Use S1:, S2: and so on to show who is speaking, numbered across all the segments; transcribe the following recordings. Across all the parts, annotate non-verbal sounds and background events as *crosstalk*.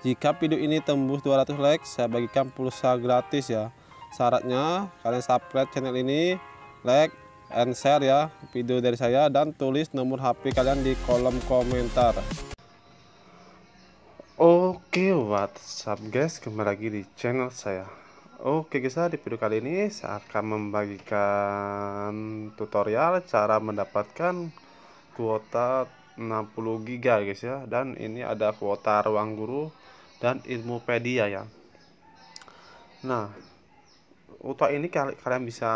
S1: Jika video ini tembus 200 like, saya bagikan pulsa gratis ya. Syaratnya kalian subscribe channel ini, like and share ya video dari saya dan tulis nomor HP kalian di kolom komentar. Oke, okay, WhatsApp guys, kembali lagi di channel saya. Oke okay, guys, di video kali ini saya akan membagikan tutorial cara mendapatkan kuota 60 giga guys ya dan ini ada kuota ruang guru dan Ilmupedia ya. Nah, UTA ini kalian bisa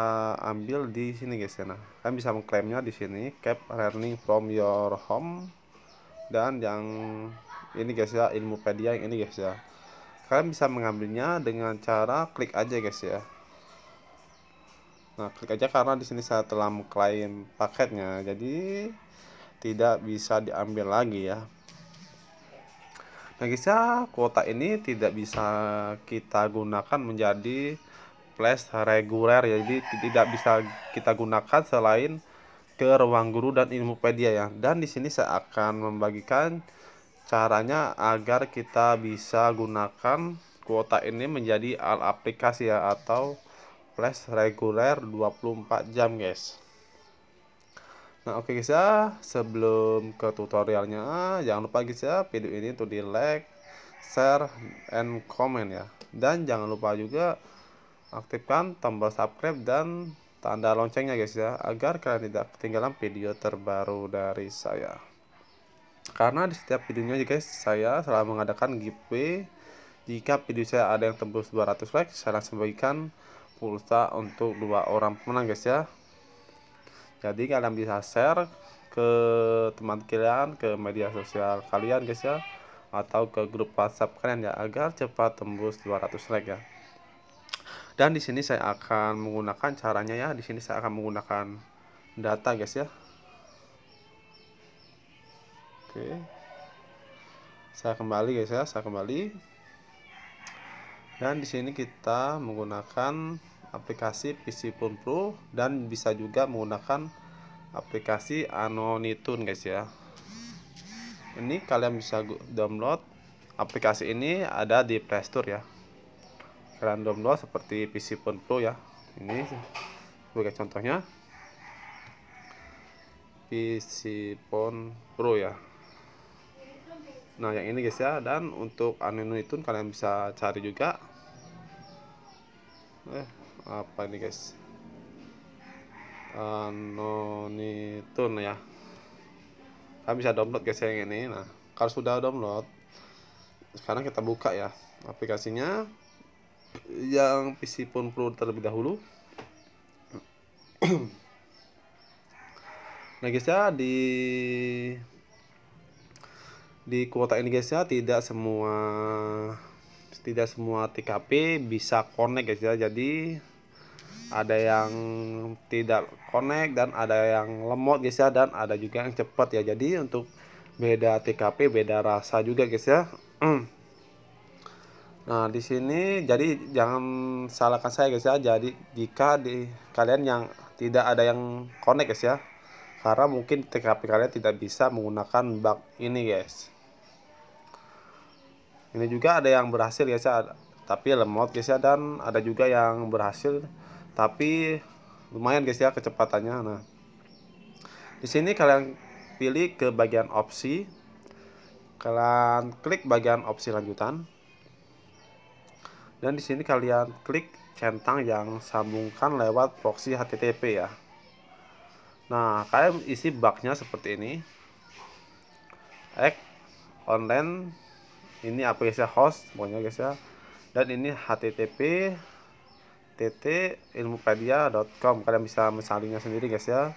S1: ambil di sini guys ya. Nah, kalian bisa mengklaimnya di sini cap learning from your home dan yang ini guys ya Ilmupedia yang ini guys ya. Kalian bisa mengambilnya dengan cara klik aja guys ya. Nah, klik aja karena di sini saya telah mengklaim paketnya. Jadi tidak bisa diambil lagi ya. Nah, guys ya, kuota ini tidak bisa kita gunakan menjadi flash reguler ya. Jadi tidak bisa kita gunakan selain ke ruang guru dan ilmupedia ya. Dan di sini saya akan membagikan caranya agar kita bisa gunakan kuota ini menjadi al aplikasi ya atau flash reguler 24 jam guys. Nah oke okay guys ya, sebelum ke tutorialnya, jangan lupa guys ya video ini tuh di like, share, and comment ya. Dan jangan lupa juga aktifkan tombol subscribe dan tanda loncengnya guys ya, agar kalian tidak ketinggalan video terbaru dari saya. Karena di setiap videonya guys, saya selalu mengadakan giveaway. Jika video saya ada yang tembus 200 like, saya langsung bagikan pulsa untuk dua orang pemenang guys ya jadi kalian bisa share ke teman kalian ke media sosial kalian guys ya atau ke grup WhatsApp kalian ya agar cepat tembus 200 like ya dan di sini saya akan menggunakan caranya ya di sini saya akan menggunakan data guys ya oke saya kembali guys ya saya kembali dan di sini kita menggunakan aplikasi PC Phone Pro dan bisa juga menggunakan aplikasi Anonitune guys ya ini kalian bisa download aplikasi ini ada di Play Store ya kalian download seperti PC Phone Pro ya ini sebagai contohnya PC Phone Pro ya Nah, yang ini guys ya. Dan untuk Anonitun kalian bisa cari juga. Eh, apa ini guys anonitun ya kalian bisa download guys yang ini nah kalau sudah download sekarang kita buka ya aplikasinya yang PC pun perlu terlebih dahulu *clears throat* nah guys ya di di kuota ini guys ya tidak semua tidak semua TKP bisa connect guys ya jadi ada yang tidak connect dan ada yang lemot guys ya dan ada juga yang cepat ya jadi untuk beda TKP beda rasa juga guys ya hmm. nah di sini jadi jangan salahkan saya guys ya jadi jika di kalian yang tidak ada yang connect guys ya karena mungkin TKP kalian tidak bisa menggunakan bug ini guys ini juga ada yang berhasil guys ya tapi lemot guys ya dan ada juga yang berhasil tapi lumayan guys ya kecepatannya nah di sini kalian pilih ke bagian opsi kalian klik bagian opsi lanjutan dan di sini kalian klik centang yang sambungkan lewat proxy HTTP ya nah kalian isi bugnya seperti ini X online ini apa ya host pokoknya guys ya dan ini HTTP tt.ilmupedia.com kalian bisa mencarinya sendiri guys ya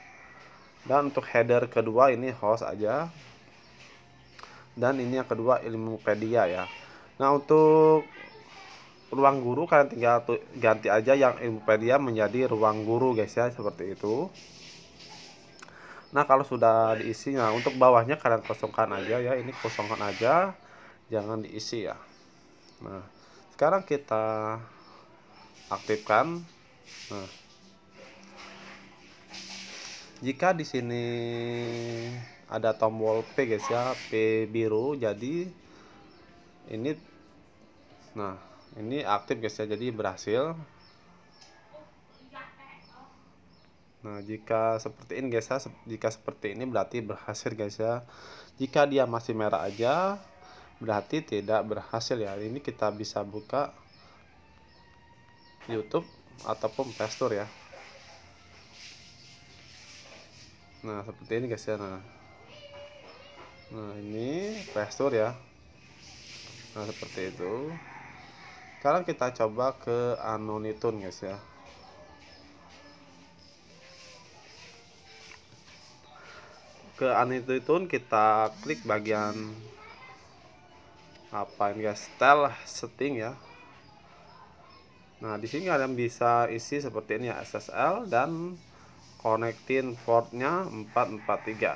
S1: dan untuk header kedua ini host aja dan ini yang kedua ilmupedia ya nah untuk ruang guru kalian tinggal ganti aja yang ilmupedia menjadi ruang guru guys ya seperti itu nah kalau sudah diisi nah untuk bawahnya kalian kosongkan aja ya ini kosongkan aja jangan diisi ya nah sekarang kita aktifkan nah. jika di sini ada tombol P guys ya P biru jadi ini nah ini aktif guys ya jadi berhasil Nah, jika seperti ini guys ya, jika seperti ini berarti berhasil guys ya. Jika dia masih merah aja, berarti tidak berhasil ya. Ini kita bisa buka YouTube ataupun Playstore ya nah seperti ini guys ya nah nah ini Playstore ya nah seperti itu sekarang kita coba ke Anonitun guys ya ke Anonitun kita klik bagian apa ini guys style setting ya Nah, di sini kalian bisa isi seperti ini ya, SSL dan connecting portnya 443.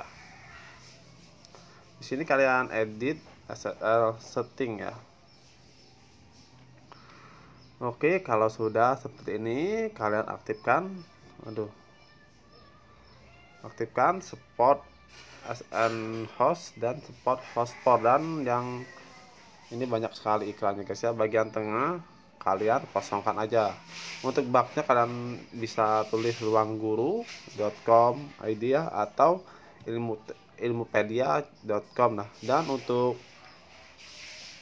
S1: Di sini kalian edit SSL setting ya. Oke, kalau sudah seperti ini, kalian aktifkan. Aduh. Aktifkan support SN host dan support host port dan yang ini banyak sekali iklannya guys ya bagian tengah kalian kosongkan aja untuk baknya kalian bisa tulis ruangguru.com id ya atau ilmu ilmupedia.com nah dan untuk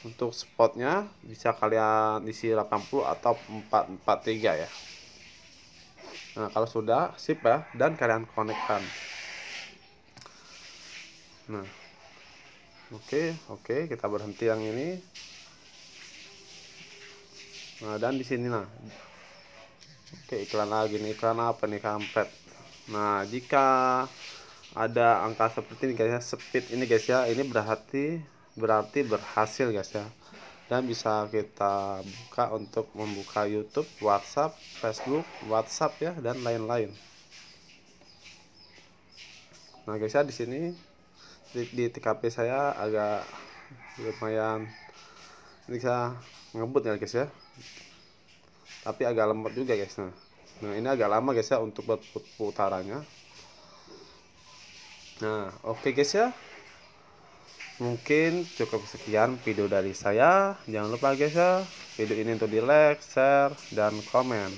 S1: untuk spotnya bisa kalian isi 80 atau 443 ya nah kalau sudah sip ya dan kalian konekkan nah oke okay, oke okay, kita berhenti yang ini nah dan di sini nah oke iklan lagi nih iklan apa nih kampret nah jika ada angka seperti ini guys ya speed ini guys ya ini berarti berarti berhasil guys ya dan bisa kita buka untuk membuka YouTube, WhatsApp, Facebook, WhatsApp ya dan lain-lain. Nah guys ya di sini di, di TKP saya agak lumayan bisa ngebut ya guys ya tapi agak lemot juga guys nah nah ini agak lama guys ya untuk buat putarannya nah oke okay guys ya mungkin cukup sekian video dari saya jangan lupa guys ya video ini untuk di like share dan komen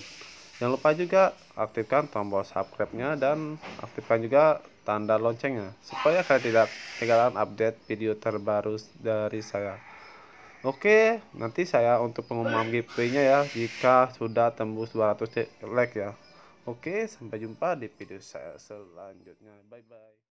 S1: jangan lupa juga aktifkan tombol subscribe nya dan aktifkan juga tanda loncengnya supaya kalian tidak ketinggalan update video terbaru dari saya Oke, nanti saya untuk pengumuman giveaway-nya ya jika sudah tembus 200 like ya. Oke, sampai jumpa di video saya selanjutnya. Bye bye.